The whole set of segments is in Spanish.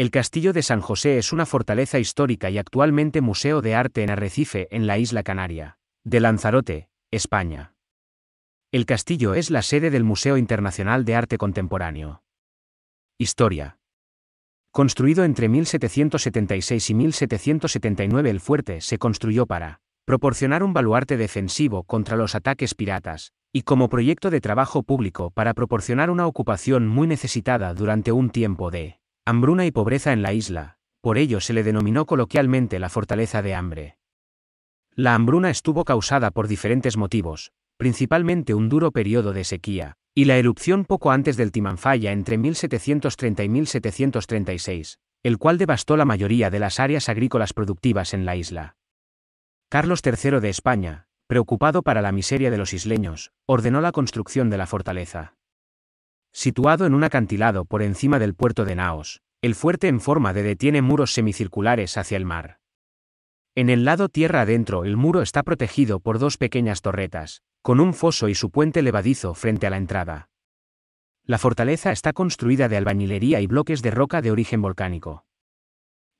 El castillo de San José es una fortaleza histórica y actualmente museo de arte en Arrecife, en la isla canaria, de Lanzarote, España. El castillo es la sede del Museo Internacional de Arte Contemporáneo. Historia. Construido entre 1776 y 1779 el fuerte se construyó para proporcionar un baluarte defensivo contra los ataques piratas, y como proyecto de trabajo público para proporcionar una ocupación muy necesitada durante un tiempo de hambruna y pobreza en la isla, por ello se le denominó coloquialmente la fortaleza de hambre. La hambruna estuvo causada por diferentes motivos, principalmente un duro periodo de sequía, y la erupción poco antes del Timanfaya entre 1730 y 1736, el cual devastó la mayoría de las áreas agrícolas productivas en la isla. Carlos III de España, preocupado para la miseria de los isleños, ordenó la construcción de la fortaleza. Situado en un acantilado por encima del puerto de Naos, el fuerte en forma de detiene tiene muros semicirculares hacia el mar. En el lado tierra adentro el muro está protegido por dos pequeñas torretas, con un foso y su puente levadizo frente a la entrada. La fortaleza está construida de albañilería y bloques de roca de origen volcánico.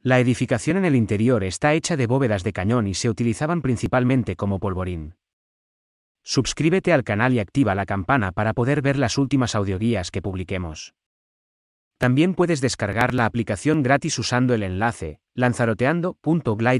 La edificación en el interior está hecha de bóvedas de cañón y se utilizaban principalmente como polvorín. Suscríbete al canal y activa la campana para poder ver las últimas audioguías que publiquemos. También puedes descargar la aplicación gratis usando el enlace lanzaroteando.glideapp.io.